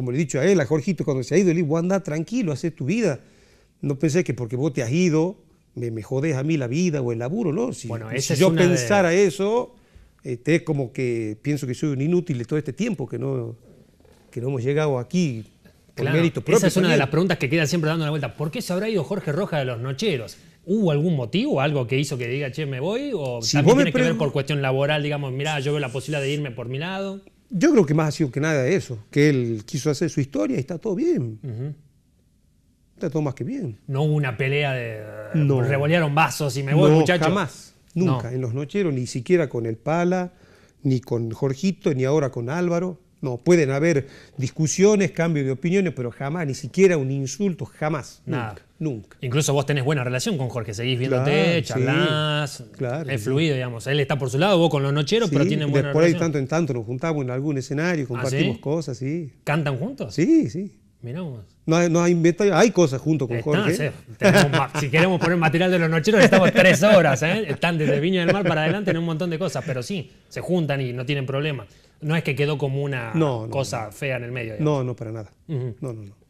como le he dicho a él, a Jorgito, cuando se ha ido, le digo, anda tranquilo, haz tu vida. No pensé que porque vos te has ido, me, me jodes a mí la vida o el laburo, ¿no? Si, yo pensara eso, este, es como que pienso que soy un inútil de todo este tiempo, que no, que no hemos llegado aquí por mérito propio. Esa es una pues, de las preguntas que quedan siempre dando la vuelta. ¿Por qué se habrá ido Jorge Roja de los Nocheros? ¿Hubo algún motivo, algo que hizo que diga, che, me voy? ¿O si también tiene que ver por cuestión laboral, digamos, mirá, yo veo la posibilidad de irme por mi lado? Yo creo que más ha sido que nada eso, que él quiso hacer su historia y está todo bien. Está todo más que bien. No hubo una pelea de... No. Revolearon vasos y me voy, no, muchacho. jamás. Nunca, en los nocheros, ni siquiera con el Pala, ni con Jorgito, ni ahora con Álvaro. No, pueden haber discusiones, cambios de opiniones, pero jamás, ni siquiera un insulto, jamás. Nada. Nunca, nunca. Incluso vos tenés buena relación con Jorge, seguís viéndote, charlás, claro, es fluido, digamos. Él está por su lado, vos con los nocheros, pero tienen buena por relación. Por ahí tanto en tanto nos juntamos en algún escenario, ah, compartimos cosas, sí. ¿Cantan juntos? Sí, sí. Miramos. No, no hay cosas junto con Jorge. si queremos poner material de los nocheros, estamos tres horas. ¿eh? Están desde Viña del Mar para adelante en un montón de cosas, pero sí, se juntan y no tienen problema. No es que quedó como una cosa fea en el medio. No, no, para nada. No, no, no.